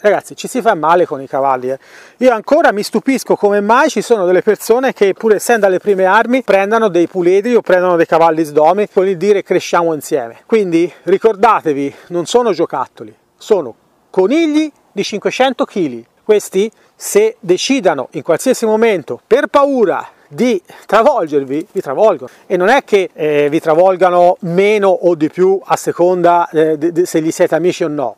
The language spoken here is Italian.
Ragazzi, ci si fa male con i cavalli. Eh. Io ancora mi stupisco come mai ci sono delle persone che, pur essendo alle prime armi, prendano dei puledri o prendono dei cavalli sdomi con il dire cresciamo insieme. Quindi ricordatevi, non sono giocattoli, sono conigli di 500 kg. Questi, se decidano in qualsiasi momento, per paura di travolgervi, vi travolgono. E non è che eh, vi travolgano meno o di più a seconda eh, se gli siete amici o no.